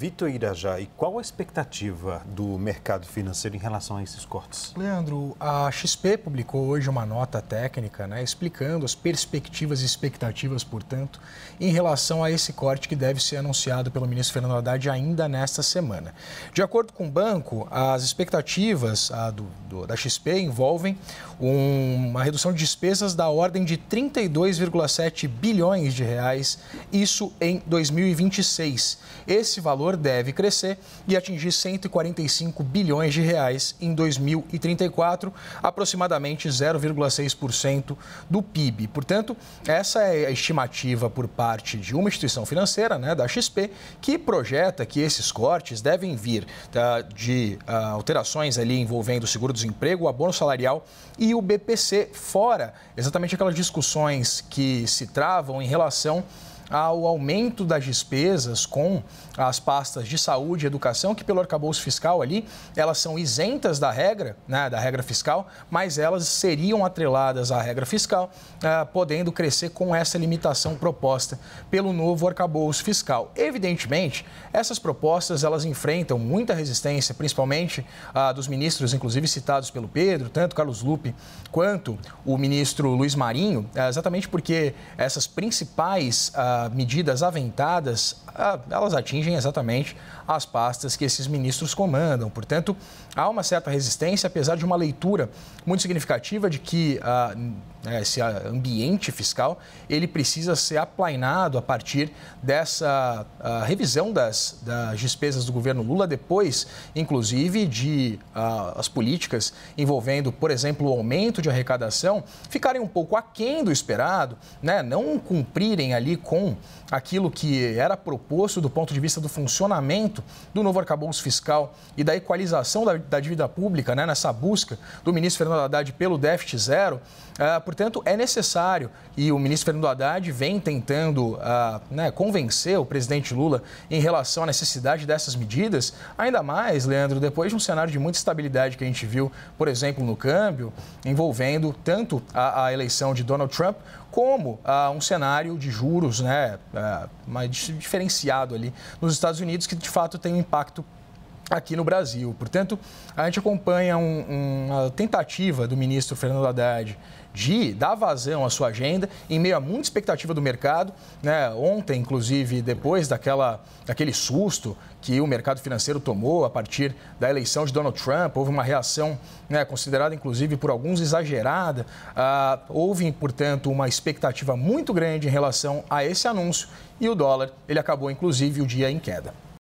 Vitor Irajá, e qual a expectativa do mercado financeiro em relação a esses cortes? Leandro, a XP publicou hoje uma nota técnica né, explicando as perspectivas e expectativas, portanto, em relação a esse corte que deve ser anunciado pelo ministro Fernando Haddad ainda nesta semana. De acordo com o banco, as expectativas a, do, do, da XP envolvem um, uma redução de despesas da ordem de 32,7 bilhões de reais, isso em 2026. Esse valor deve crescer e atingir 145 bilhões de reais em 2034, aproximadamente 0,6% do PIB. Portanto, essa é a estimativa por parte de uma instituição financeira, né, da XP, que projeta que esses cortes devem vir tá, de ah, alterações ali envolvendo o seguro-desemprego, o abono salarial e o BPC, fora exatamente aquelas discussões que se travam em relação ao aumento das despesas com as pastas de saúde e educação, que pelo arcabouço fiscal ali, elas são isentas da regra, né, da regra fiscal, mas elas seriam atreladas à regra fiscal, uh, podendo crescer com essa limitação proposta pelo novo arcabouço fiscal. Evidentemente, essas propostas elas enfrentam muita resistência, principalmente uh, dos ministros, inclusive citados pelo Pedro, tanto Carlos Lupe quanto o ministro Luiz Marinho, uh, exatamente porque essas principais uh, medidas aventadas, ah, elas atingem exatamente as pastas que esses ministros comandam. Portanto, há uma certa resistência, apesar de uma leitura muito significativa de que ah, né, esse ambiente fiscal ele precisa ser aplainado a partir dessa ah, revisão das, das, despesas do governo Lula, depois, inclusive, de ah, as políticas envolvendo, por exemplo, o aumento de arrecadação, ficarem um pouco aquém do esperado, né? não cumprirem ali com com aquilo que era proposto do ponto de vista do funcionamento do novo arcabouço fiscal e da equalização da, da dívida pública, né, nessa busca do ministro Fernando Haddad pelo déficit zero. Uh, portanto, é necessário, e o ministro Fernando Haddad vem tentando uh, né, convencer o presidente Lula em relação à necessidade dessas medidas, ainda mais, Leandro, depois de um cenário de muita estabilidade que a gente viu, por exemplo, no câmbio, envolvendo tanto a, a eleição de Donald Trump como uh, um cenário de juros né, né, é, mais diferenciado ali nos Estados Unidos, que de fato tem um impacto aqui no Brasil. Portanto, a gente acompanha um, uma tentativa do ministro Fernando Haddad de dar vazão à sua agenda, em meio a muita expectativa do mercado. Né? Ontem, inclusive, depois daquela, daquele susto que o mercado financeiro tomou a partir da eleição de Donald Trump, houve uma reação né, considerada, inclusive, por alguns exagerada. Ah, houve, portanto, uma expectativa muito grande em relação a esse anúncio e o dólar ele acabou, inclusive, o dia em queda.